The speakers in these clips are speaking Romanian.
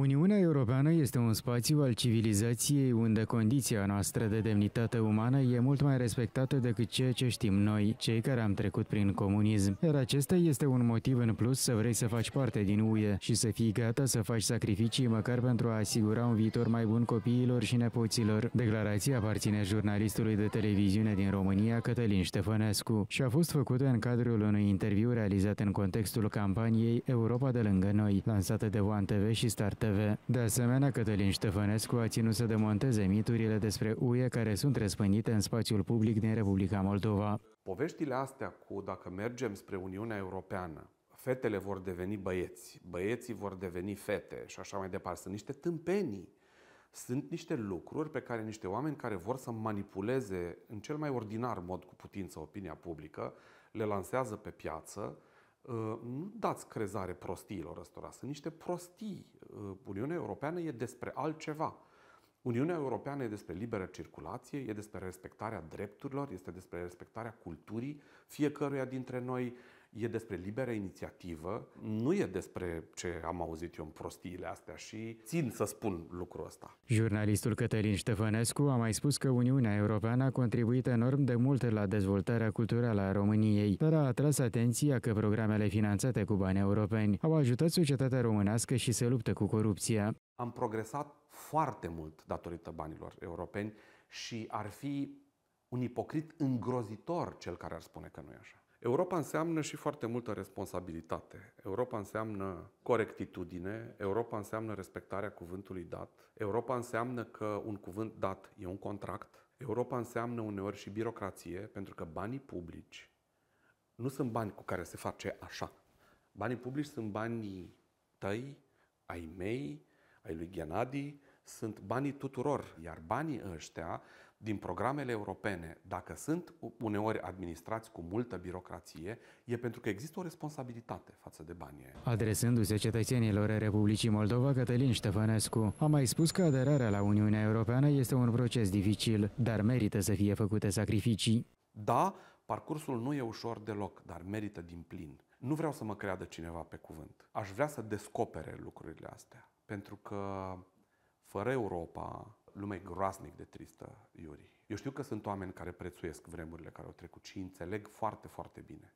Uniunea Europeană este un spațiu al civilizației unde condiția noastră de demnitate umană e mult mai respectată decât ceea ce știm noi, cei care am trecut prin comunism. Iar acesta este un motiv în plus să vrei să faci parte din UE și să fii gata să faci sacrificii măcar pentru a asigura un viitor mai bun copiilor și nepoților. Declarația aparține jurnalistului de televiziune din România, Cătălin Ștefănescu, și a fost făcută în cadrul unui interviu realizat în contextul campaniei Europa de lângă noi, lansată de One TV și start. TV. De asemenea, Cătălin Ștefănescu a ținut să demonteze miturile despre UE care sunt răspândite în spațiul public din Republica Moldova. Poveștile astea cu dacă mergem spre Uniunea Europeană, fetele vor deveni băieți, băieții vor deveni fete și așa mai departe, sunt niște tâmpenii. Sunt niște lucruri pe care niște oameni care vor să manipuleze în cel mai ordinar mod cu putință opinia publică, le lansează pe piață, Ă, nu dați crezare prostiilor ăstora, sunt niște prostii. Ă, Uniunea Europeană e despre altceva. Uniunea Europeană e despre liberă circulație, e despre respectarea drepturilor, este despre respectarea culturii fiecăruia dintre noi, e despre liberă inițiativă, nu e despre ce am auzit eu în prostiile astea și țin să spun lucrul ăsta. Jurnalistul Cătălin Ștefănescu a mai spus că Uniunea Europeană a contribuit enorm de mult la dezvoltarea culturală a României, dar a atras atenția că programele finanțate cu bani europeni au ajutat societatea românească și se luptă cu corupția. Am progresat foarte mult datorită banilor europeni și ar fi un ipocrit îngrozitor cel care ar spune că nu e așa. Europa înseamnă și foarte multă responsabilitate. Europa înseamnă corectitudine, Europa înseamnă respectarea cuvântului dat, Europa înseamnă că un cuvânt dat e un contract, Europa înseamnă uneori și birocrație, pentru că banii publici nu sunt bani cu care se face așa. Banii publici sunt banii tăi, ai mei, ai lui Ghenadi, sunt banii tuturor, iar banii ăștia din programele europene, dacă sunt uneori administrați cu multă birocrație, e pentru că există o responsabilitate față de banii. Adresându-se cetățenilor Republicii Moldova, Cătălin Ștefănescu a mai spus că aderarea la Uniunea Europeană este un proces dificil, dar merită să fie făcute sacrificii. Da, parcursul nu e ușor deloc, dar merită din plin. Nu vreau să mă creadă cineva pe cuvânt. Aș vrea să descopere lucrurile astea, pentru că fără Europa, lumea e groaznic de tristă, Iuri. Eu știu că sunt oameni care prețuiesc vremurile care au trecut și înțeleg foarte, foarte bine.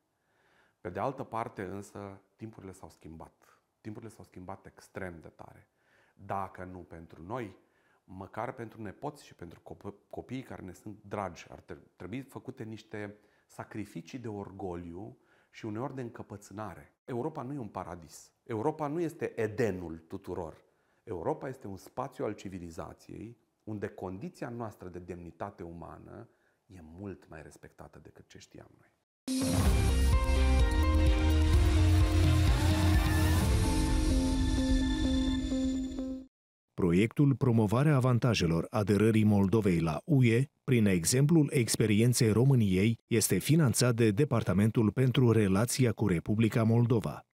Pe de altă parte, însă, timpurile s-au schimbat. Timpurile s-au schimbat extrem de tare. Dacă nu pentru noi, măcar pentru nepoți și pentru copiii care ne sunt dragi, ar trebui făcute niște sacrificii de orgoliu și uneori de încăpățânare. Europa nu e un paradis. Europa nu este Edenul tuturor. Europa este un spațiu al civilizației unde condiția noastră de demnitate umană e mult mai respectată decât ce știam noi. Proiectul Promovarea avantajelor aderării Moldovei la UE, prin exemplul experienței României, este finanțat de Departamentul pentru Relația cu Republica Moldova.